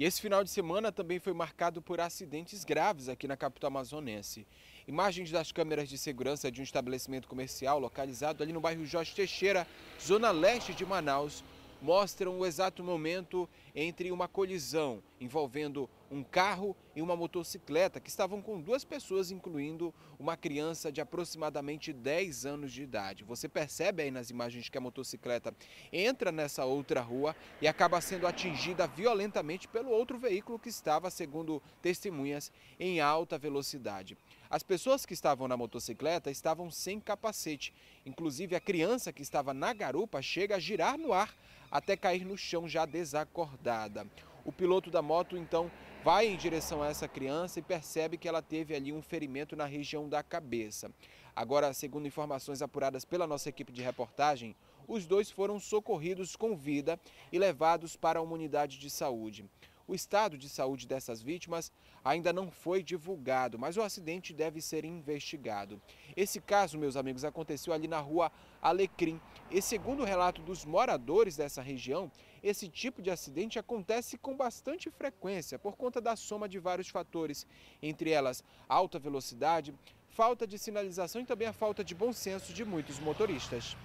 E esse final de semana também foi marcado por acidentes graves aqui na capital amazonense. Imagens das câmeras de segurança de um estabelecimento comercial localizado ali no bairro Jorge Teixeira, zona leste de Manaus, mostram o exato momento entre uma colisão envolvendo um carro em uma motocicleta que estavam com duas pessoas, incluindo uma criança de aproximadamente 10 anos de idade. Você percebe aí nas imagens que a motocicleta entra nessa outra rua e acaba sendo atingida violentamente pelo outro veículo que estava, segundo testemunhas, em alta velocidade. As pessoas que estavam na motocicleta estavam sem capacete. Inclusive, a criança que estava na garupa chega a girar no ar até cair no chão já desacordada. O piloto da moto então vai em direção a essa criança e percebe que ela teve ali um ferimento na região da cabeça. Agora, segundo informações apuradas pela nossa equipe de reportagem, os dois foram socorridos com vida e levados para uma unidade de saúde. O estado de saúde dessas vítimas ainda não foi divulgado, mas o acidente deve ser investigado. Esse caso, meus amigos, aconteceu ali na rua Alecrim. E segundo o relato dos moradores dessa região, esse tipo de acidente acontece com bastante frequência por conta da soma de vários fatores, entre elas alta velocidade, falta de sinalização e também a falta de bom senso de muitos motoristas.